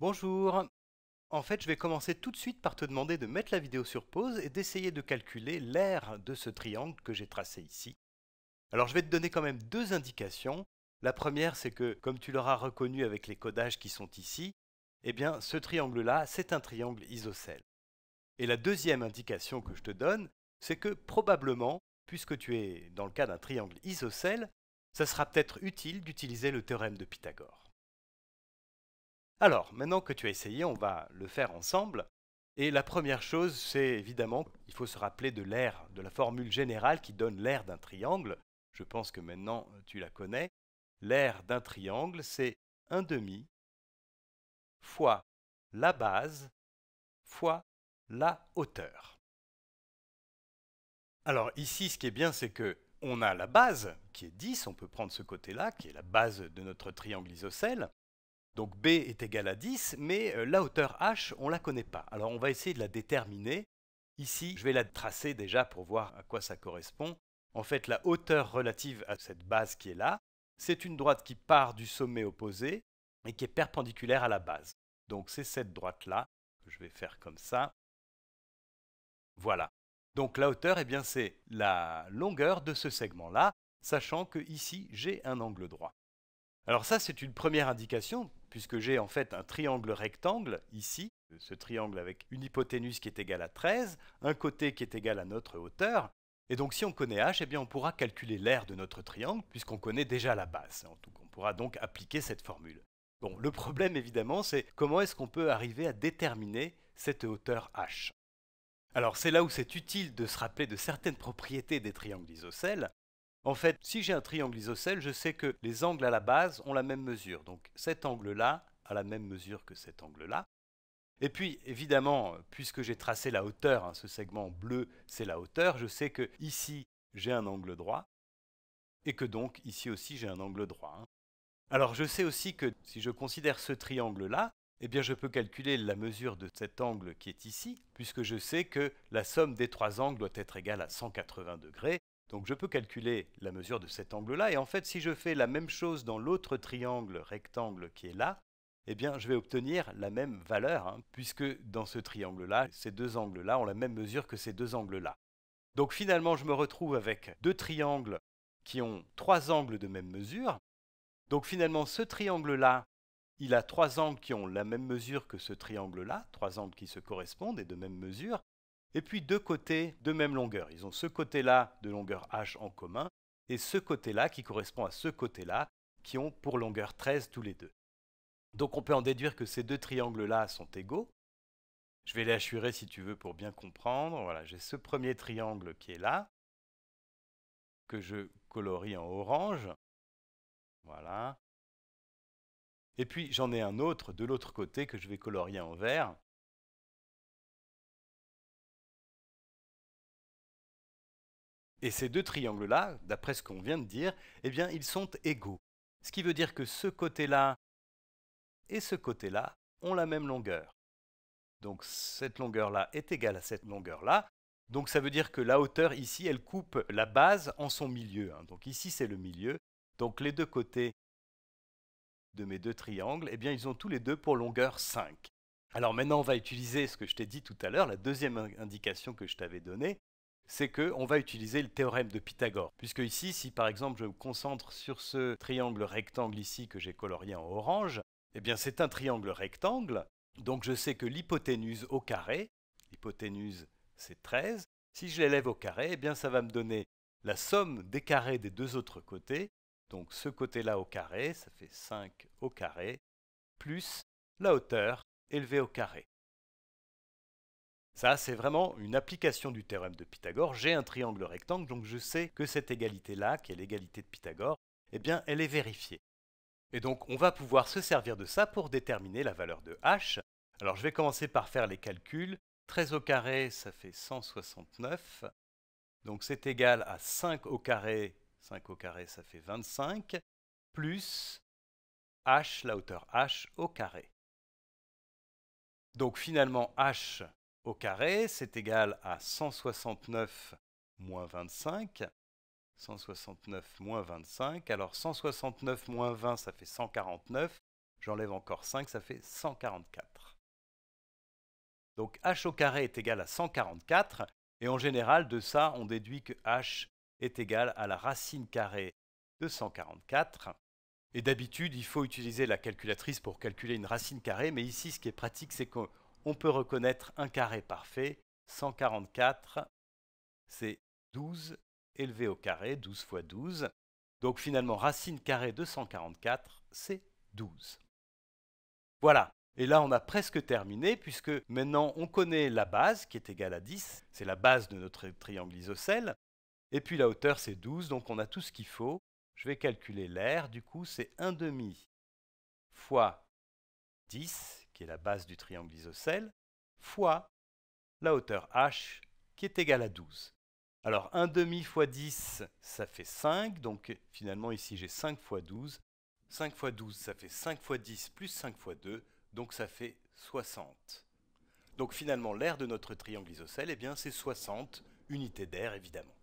Bonjour En fait, je vais commencer tout de suite par te demander de mettre la vidéo sur pause et d'essayer de calculer l'aire de ce triangle que j'ai tracé ici. Alors je vais te donner quand même deux indications. La première, c'est que, comme tu l'auras reconnu avec les codages qui sont ici, eh bien, ce triangle-là, c'est un triangle isocèle. Et la deuxième indication que je te donne, c'est que probablement, puisque tu es dans le cas d'un triangle isocèle, ça sera peut-être utile d'utiliser le théorème de Pythagore. Alors, maintenant que tu as essayé, on va le faire ensemble. Et la première chose, c'est évidemment, il faut se rappeler de l'air, de la formule générale qui donne l'air d'un triangle. Je pense que maintenant euh, tu la connais. L'air d'un triangle, c'est 1 demi fois la base fois la hauteur. Alors ici, ce qui est bien, c'est que on a la base qui est 10, on peut prendre ce côté-là, qui est la base de notre triangle isocèle. Donc B est égal à 10, mais euh, la hauteur H, on ne la connaît pas. Alors on va essayer de la déterminer. Ici, je vais la tracer déjà pour voir à quoi ça correspond. En fait, la hauteur relative à cette base qui est là, c'est une droite qui part du sommet opposé et qui est perpendiculaire à la base. Donc c'est cette droite-là que je vais faire comme ça. Voilà. Donc la hauteur, eh bien c'est la longueur de ce segment-là, sachant que ici j'ai un angle droit. Alors ça c'est une première indication puisque j'ai en fait un triangle rectangle ici, ce triangle avec une hypoténuse qui est égale à 13, un côté qui est égal à notre hauteur, et donc si on connaît h, eh bien on pourra calculer l'aire de notre triangle puisqu'on connaît déjà la base. On pourra donc appliquer cette formule. Bon, le problème évidemment, c'est comment est-ce qu'on peut arriver à déterminer cette hauteur h. Alors c'est là où c'est utile de se rappeler de certaines propriétés des triangles isocèles. En fait, si j'ai un triangle isocèle, je sais que les angles à la base ont la même mesure. Donc cet angle-là a la même mesure que cet angle-là. Et puis, évidemment, puisque j'ai tracé la hauteur, hein, ce segment bleu, c'est la hauteur, je sais que ici, j'ai un angle droit, et que donc, ici aussi, j'ai un angle droit. Hein. Alors, je sais aussi que si je considère ce triangle-là, eh bien, je peux calculer la mesure de cet angle qui est ici, puisque je sais que la somme des trois angles doit être égale à 180 degrés, donc je peux calculer la mesure de cet angle-là, et en fait si je fais la même chose dans l'autre triangle rectangle qui est là, eh bien je vais obtenir la même valeur, hein, puisque dans ce triangle-là, ces deux angles-là ont la même mesure que ces deux angles-là. Donc finalement je me retrouve avec deux triangles qui ont trois angles de même mesure. Donc finalement ce triangle-là, il a trois angles qui ont la même mesure que ce triangle-là, trois angles qui se correspondent et de même mesure, et puis deux côtés de même longueur. Ils ont ce côté-là de longueur h en commun et ce côté-là qui correspond à ce côté-là qui ont pour longueur 13 tous les deux. Donc on peut en déduire que ces deux triangles-là sont égaux. Je vais les assurer si tu veux pour bien comprendre. Voilà, j'ai ce premier triangle qui est là, que je colorie en orange. Voilà. Et puis j'en ai un autre de l'autre côté que je vais colorier en vert. Et ces deux triangles-là, d'après ce qu'on vient de dire, eh bien, ils sont égaux. Ce qui veut dire que ce côté-là et ce côté-là ont la même longueur. Donc cette longueur-là est égale à cette longueur-là. Donc ça veut dire que la hauteur ici, elle coupe la base en son milieu. Hein. Donc ici, c'est le milieu. Donc les deux côtés de mes deux triangles, eh bien, ils ont tous les deux pour longueur 5. Alors maintenant, on va utiliser ce que je t'ai dit tout à l'heure, la deuxième indication que je t'avais donnée, c'est qu'on va utiliser le théorème de Pythagore. Puisque ici, si par exemple je me concentre sur ce triangle rectangle ici que j'ai colorié en orange, eh bien c'est un triangle rectangle, donc je sais que l'hypoténuse au carré, l'hypoténuse c'est 13, si je l'élève au carré, eh bien ça va me donner la somme des carrés des deux autres côtés, donc ce côté-là au carré, ça fait 5 au carré, plus la hauteur élevée au carré. Ça, c'est vraiment une application du théorème de Pythagore. J'ai un triangle rectangle, donc je sais que cette égalité-là, qui est l'égalité de Pythagore, eh bien, elle est vérifiée. Et donc, on va pouvoir se servir de ça pour déterminer la valeur de h. Alors, je vais commencer par faire les calculs. 13 au carré, ça fait 169. Donc, c'est égal à 5 au carré. 5 au carré, ça fait 25. Plus h, la hauteur h au carré. Donc, finalement, h, au carré, c'est égal à 169 moins 25. 169 moins 25. Alors 169 moins 20, ça fait 149. J'enlève encore 5, ça fait 144. Donc h au carré est égal à 144. Et en général, de ça, on déduit que h est égal à la racine carrée de 144. Et d'habitude, il faut utiliser la calculatrice pour calculer une racine carrée, mais ici, ce qui est pratique, c'est qu'on on peut reconnaître un carré parfait. 144, c'est 12 élevé au carré, 12 fois 12. Donc finalement, racine carrée de 144, c'est 12. Voilà. Et là, on a presque terminé, puisque maintenant, on connaît la base, qui est égale à 10. C'est la base de notre triangle isocèle. Et puis la hauteur, c'est 12, donc on a tout ce qu'il faut. Je vais calculer l'air. Du coup, c'est 1 demi fois 10, qui est la base du triangle isocèle, fois la hauteur h, qui est égale à 12. Alors 1 demi fois 10, ça fait 5, donc finalement ici j'ai 5 fois 12. 5 fois 12, ça fait 5 fois 10 plus 5 fois 2, donc ça fait 60. Donc finalement l'air de notre triangle isocèle, eh bien c'est 60 unités d'air évidemment.